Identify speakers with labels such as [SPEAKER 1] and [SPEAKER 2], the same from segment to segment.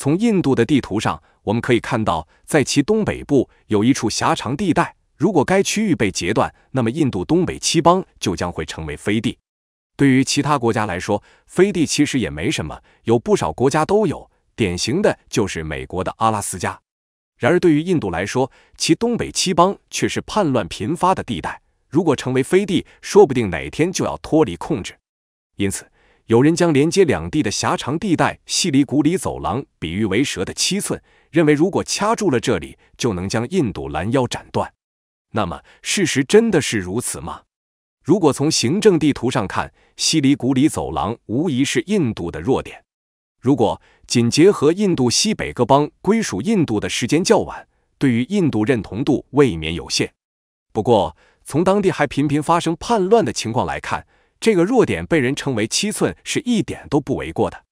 [SPEAKER 1] 从印度的地图上，我们可以看到，在其东北部有一处狭长地带。如果该区域被截断，那么印度东北七邦就将会成为飞地。对于其他国家来说，飞地其实也没什么，有不少国家都有，典型的就是美国的阿拉斯加。然而，对于印度来说，其东北七邦却是叛乱频发的地带。如果成为飞地，说不定哪天就要脱离控制。因此，有人将连接两地的狭长地带——西里古里走廊，比喻为蛇的七寸，认为如果掐住了这里，就能将印度拦腰斩断。那么，事实真的是如此吗？如果从行政地图上看，西里古里走廊无疑是印度的弱点。如果仅结合印度西北各邦归属印度的时间较晚，对于印度认同度未免有限。不过，从当地还频频发生叛乱的情况来看，这个弱点被人称为“七寸”是一点都不为过的。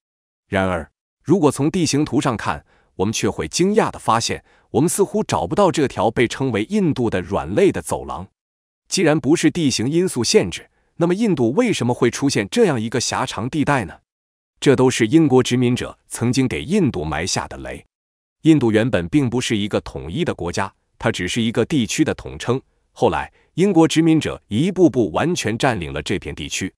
[SPEAKER 1] 然而，如果从地形图上看，我们却会惊讶地发现，我们似乎找不到这条被称为印度的软肋的走廊。既然不是地形因素限制，那么印度为什么会出现这样一个狭长地带呢？这都是英国殖民者曾经给印度埋下的雷。印度原本并不是一个统一的国家，它只是一个地区的统称。后来，英国殖民者一步步完全占领了这片地区。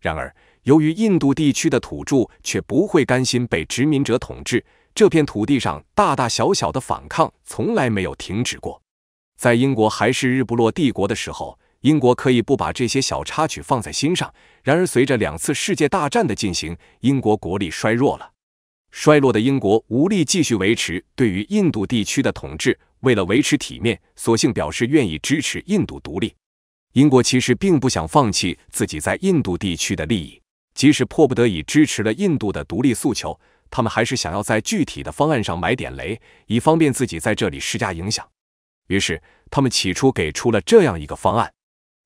[SPEAKER 1] 然而，由于印度地区的土著却不会甘心被殖民者统治，这片土地上大大小小的反抗从来没有停止过。在英国还是日不落帝国的时候，英国可以不把这些小插曲放在心上。然而，随着两次世界大战的进行，英国国力衰弱了，衰落的英国无力继续维持对于印度地区的统治。为了维持体面，索性表示愿意支持印度独立。英国其实并不想放弃自己在印度地区的利益，即使迫不得已支持了印度的独立诉求，他们还是想要在具体的方案上埋点雷，以方便自己在这里施加影响。于是，他们起初给出了这样一个方案：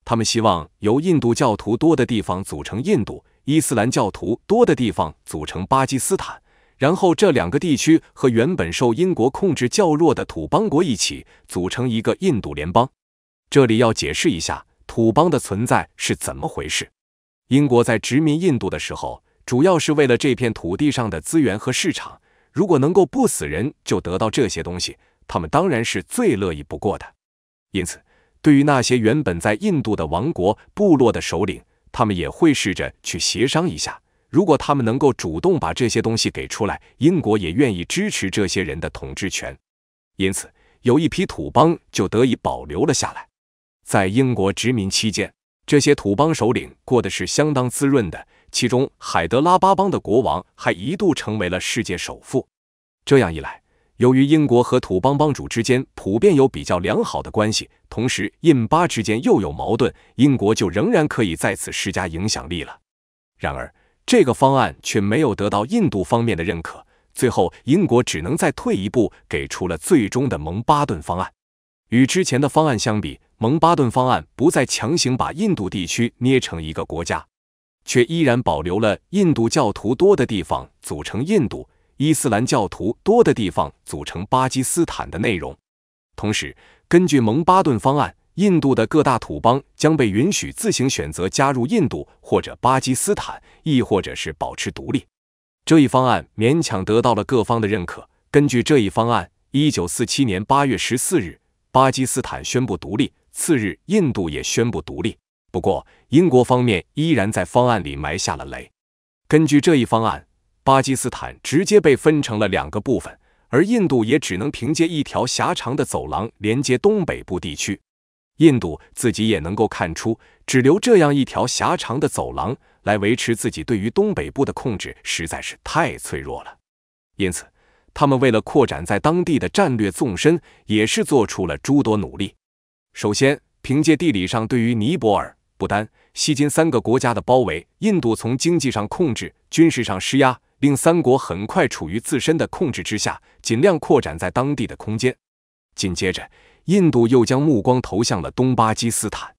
[SPEAKER 1] 他们希望由印度教徒多的地方组成印度，伊斯兰教徒多的地方组成巴基斯坦。然后这两个地区和原本受英国控制较弱的土邦国一起组成一个印度联邦。这里要解释一下土邦的存在是怎么回事。英国在殖民印度的时候，主要是为了这片土地上的资源和市场。如果能够不死人就得到这些东西，他们当然是最乐意不过的。因此，对于那些原本在印度的王国、部落的首领，他们也会试着去协商一下。如果他们能够主动把这些东西给出来，英国也愿意支持这些人的统治权，因此有一批土邦就得以保留了下来。在英国殖民期间，这些土邦首领过得是相当滋润的，其中海德拉巴邦的国王还一度成为了世界首富。这样一来，由于英国和土邦帮主之间普遍有比较良好的关系，同时印巴之间又有矛盾，英国就仍然可以在此施加影响力了。然而，这个方案却没有得到印度方面的认可，最后英国只能再退一步，给出了最终的蒙巴顿方案。与之前的方案相比，蒙巴顿方案不再强行把印度地区捏成一个国家，却依然保留了印度教徒多的地方组成印度、伊斯兰教徒多的地方组成巴基斯坦的内容。同时，根据蒙巴顿方案。印度的各大土邦将被允许自行选择加入印度或者巴基斯坦，亦或者是保持独立。这一方案勉强得到了各方的认可。根据这一方案，一九四七年八月十四日，巴基斯坦宣布独立，次日，印度也宣布独立。不过，英国方面依然在方案里埋下了雷。根据这一方案，巴基斯坦直接被分成了两个部分，而印度也只能凭借一条狭长的走廊连接东北部地区。印度自己也能够看出，只留这样一条狭长的走廊来维持自己对于东北部的控制实在是太脆弱了，因此，他们为了扩展在当地的战略纵深，也是做出了诸多努力。首先，凭借地理上对于尼泊尔、不丹、锡金三个国家的包围，印度从经济上控制、军事上施压，令三国很快处于自身的控制之下，尽量扩展在当地的空间。紧接着。印度又将目光投向了东巴基斯坦，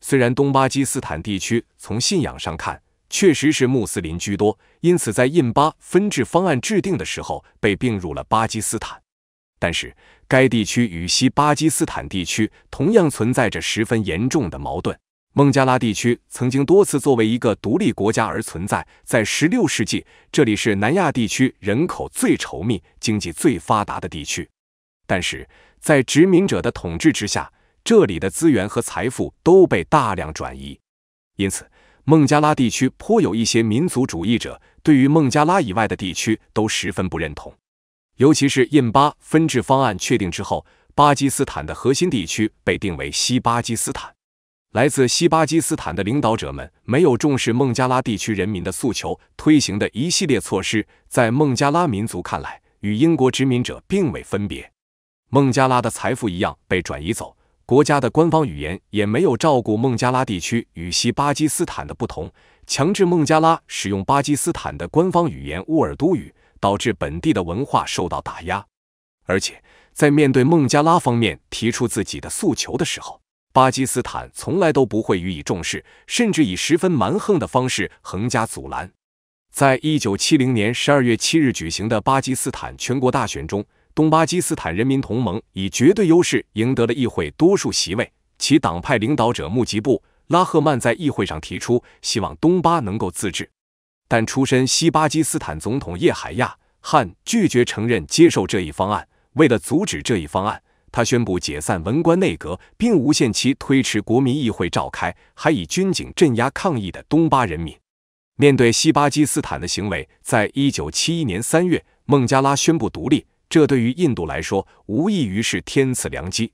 [SPEAKER 1] 虽然东巴基斯坦地区从信仰上看确实是穆斯林居多，因此在印巴分治方案制定的时候被并入了巴基斯坦，但是该地区与西巴基斯坦地区同样存在着十分严重的矛盾。孟加拉地区曾经多次作为一个独立国家而存在，在16世纪，这里是南亚地区人口最稠密、经济最发达的地区。但是在殖民者的统治之下，这里的资源和财富都被大量转移，因此孟加拉地区颇有一些民族主义者对于孟加拉以外的地区都十分不认同。尤其是印巴分治方案确定之后，巴基斯坦的核心地区被定为西巴基斯坦。来自西巴基斯坦的领导者们没有重视孟加拉地区人民的诉求，推行的一系列措施，在孟加拉民族看来，与英国殖民者并未分别。孟加拉的财富一样被转移走，国家的官方语言也没有照顾孟加拉地区与西巴基斯坦的不同，强制孟加拉使用巴基斯坦的官方语言乌尔都语，导致本地的文化受到打压。而且在面对孟加拉方面提出自己的诉求的时候，巴基斯坦从来都不会予以重视，甚至以十分蛮横的方式横加阻拦。在一九七零年十二月七日举行的巴基斯坦全国大选中。东巴基斯坦人民同盟以绝对优势赢得了议会多数席位，其党派领导者穆吉布·拉赫曼在议会上提出希望东巴能够自治，但出身西巴基斯坦总统叶海亚·汉拒绝承认接受这一方案。为了阻止这一方案，他宣布解散文官内阁，并无限期推迟国民议会召开，还以军警镇压抗议的东巴人民。面对西巴基斯坦的行为，在一九七一年三月，孟加拉宣布独立。这对于印度来说无异于是天赐良机。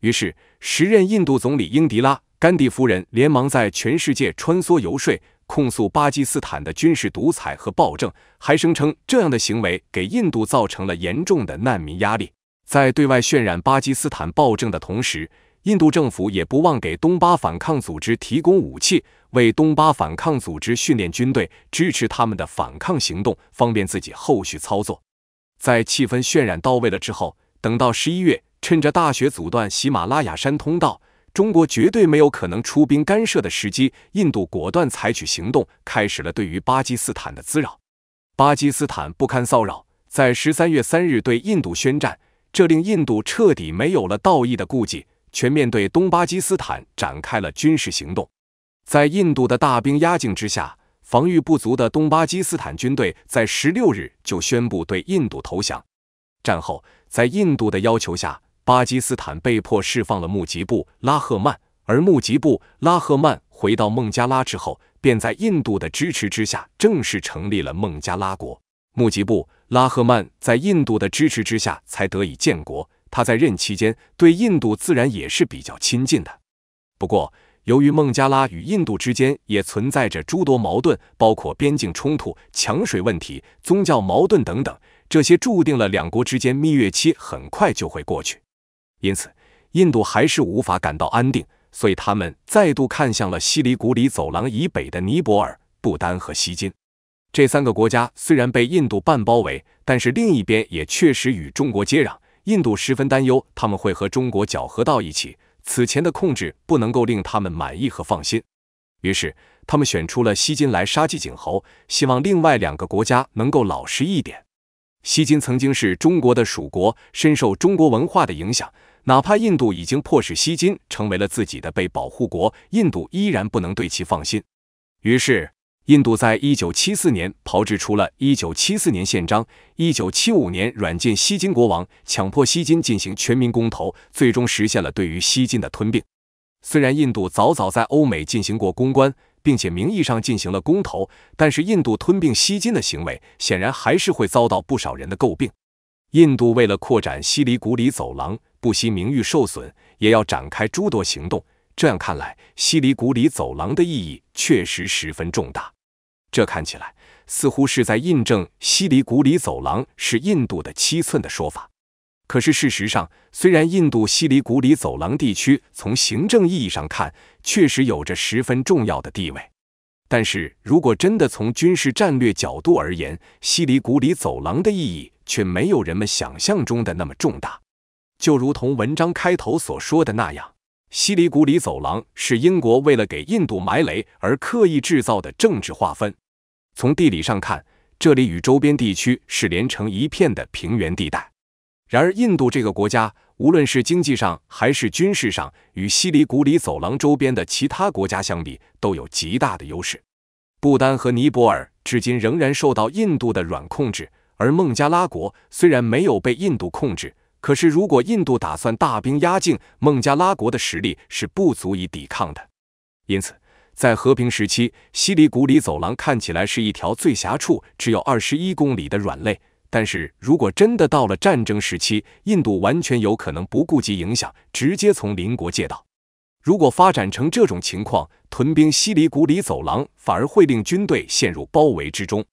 [SPEAKER 1] 于是，时任印度总理英迪拉·甘地夫人连忙在全世界穿梭游说，控诉巴基斯坦的军事独裁和暴政，还声称这样的行为给印度造成了严重的难民压力。在对外渲染巴基斯坦暴政的同时，印度政府也不忘给东巴反抗组织提供武器，为东巴反抗组织训练军队，支持他们的反抗行动，方便自己后续操作。在气氛渲染到位了之后，等到十一月，趁着大雪阻断喜马拉雅山通道，中国绝对没有可能出兵干涉的时机，印度果断采取行动，开始了对于巴基斯坦的滋扰。巴基斯坦不堪骚扰，在十三月三日对印度宣战，这令印度彻底没有了道义的顾忌，全面对东巴基斯坦展开了军事行动。在印度的大兵压境之下。防御不足的东巴基斯坦军队在十六日就宣布对印度投降。战后，在印度的要求下，巴基斯坦被迫释放了穆吉布拉赫曼，而穆吉布拉赫曼回到孟加拉之后，便在印度的支持之下正式成立了孟加拉国。穆吉布拉赫曼在印度的支持之下才得以建国，他在任期间对印度自然也是比较亲近的。不过，由于孟加拉与印度之间也存在着诸多矛盾，包括边境冲突、抢水问题、宗教矛盾等等，这些注定了两国之间蜜月期很快就会过去。因此，印度还是无法感到安定，所以他们再度看向了西里古里走廊以北的尼泊尔、不丹和西金这三个国家。虽然被印度半包围，但是另一边也确实与中国接壤，印度十分担忧他们会和中国搅和到一起。此前的控制不能够令他们满意和放心，于是他们选出了锡金来杀鸡儆猴，希望另外两个国家能够老实一点。锡金曾经是中国的属国，深受中国文化的影响，哪怕印度已经迫使锡金成为了自己的被保护国，印度依然不能对其放心。于是。印度在一九七四年炮制出了一九七四年宪章，一九七五年软禁锡金国王，强迫锡金进行全民公投，最终实现了对于锡金的吞并。虽然印度早早在欧美进行过公关，并且名义上进行了公投，但是印度吞并锡金的行为显然还是会遭到不少人的诟病。印度为了扩展西里古里走廊，不惜名誉受损也要展开诸多行动。这样看来，西里古里走廊的意义确实十分重大。这看起来似乎是在印证“西里古里走廊是印度的七寸”的说法，可是事实上，虽然印度西里古里走廊地区从行政意义上看确实有着十分重要的地位，但是如果真的从军事战略角度而言，西里古里走廊的意义却没有人们想象中的那么重大。就如同文章开头所说的那样。西里古里走廊是英国为了给印度埋雷而刻意制造的政治划分。从地理上看，这里与周边地区是连成一片的平原地带。然而，印度这个国家，无论是经济上还是军事上，与西里古里走廊周边的其他国家相比，都有极大的优势。不丹和尼泊尔至今仍然受到印度的软控制，而孟加拉国虽然没有被印度控制。可是，如果印度打算大兵压境，孟加拉国的实力是不足以抵抗的。因此，在和平时期，西里古里走廊看起来是一条最狭处只有二十一公里的软肋。但是如果真的到了战争时期，印度完全有可能不顾及影响，直接从邻国借道。如果发展成这种情况，屯兵西里古里走廊反而会令军队陷入包围之中。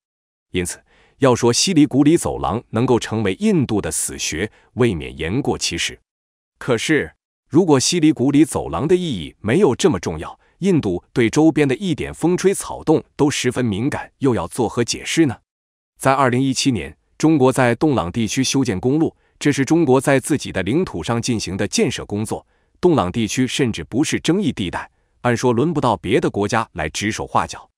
[SPEAKER 1] 因此，要说西里古里走廊能够成为印度的死穴，未免言过其实。可是，如果西里古里走廊的意义没有这么重要，印度对周边的一点风吹草动都十分敏感，又要作何解释呢？在二零一七年，中国在洞朗地区修建公路，这是中国在自己的领土上进行的建设工作。洞朗地区甚至不是争议地带，按说轮不到别的国家来指手画脚。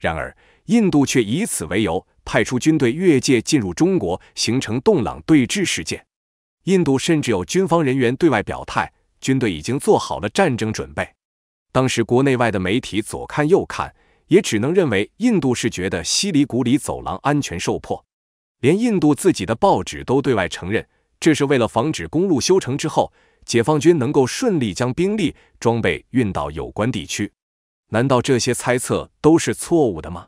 [SPEAKER 1] 然而，印度却以此为由。派出军队越界进入中国，形成洞朗对峙事件。印度甚至有军方人员对外表态，军队已经做好了战争准备。当时国内外的媒体左看右看，也只能认为印度是觉得西里古里走廊安全受迫，连印度自己的报纸都对外承认，这是为了防止公路修成之后，解放军能够顺利将兵力装备运到有关地区。难道这些猜测都是错误的吗？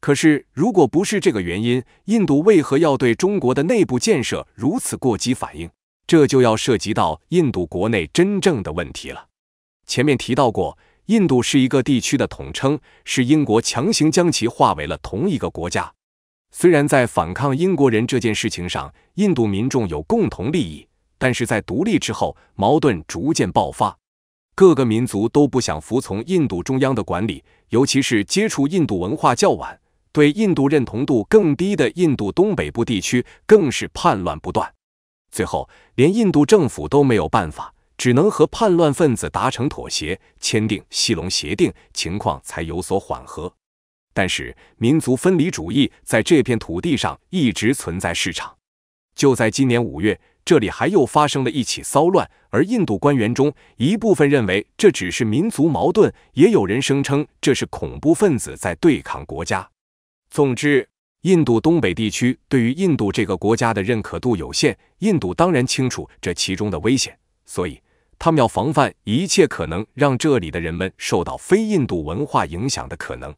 [SPEAKER 1] 可是，如果不是这个原因，印度为何要对中国的内部建设如此过激反应？这就要涉及到印度国内真正的问题了。前面提到过，印度是一个地区的统称，是英国强行将其划为了同一个国家。虽然在反抗英国人这件事情上，印度民众有共同利益，但是在独立之后，矛盾逐渐爆发，各个民族都不想服从印度中央的管理，尤其是接触印度文化较晚。对印度认同度更低的印度东北部地区更是叛乱不断，最后连印度政府都没有办法，只能和叛乱分子达成妥协，签订西隆协定，情况才有所缓和。但是民族分离主义在这片土地上一直存在市场。就在今年五月，这里还又发生了一起骚乱，而印度官员中一部分认为这只是民族矛盾，也有人声称这是恐怖分子在对抗国家。总之，印度东北地区对于印度这个国家的认可度有限，印度当然清楚这其中的危险，所以他们要防范一切可能让这里的人们受到非印度文化影响的可能。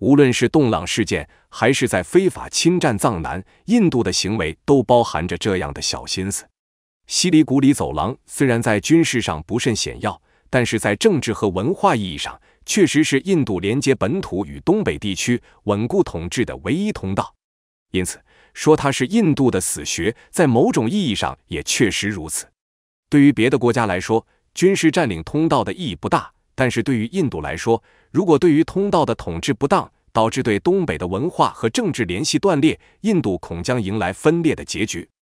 [SPEAKER 1] 无论是动朗事件，还是在非法侵占藏南，印度的行为都包含着这样的小心思。西里古里走廊虽然在军事上不甚险要，但是在政治和文化意义上。确实是印度连接本土与东北地区、稳固统治的唯一通道，因此说它是印度的死穴，在某种意义上也确实如此。对于别的国家来说，军事占领通道的意义不大，但是对于印度来说，如果对于通道的统治不当，导致对东北的文化和政治联系断裂，印度恐将迎来分裂的结局。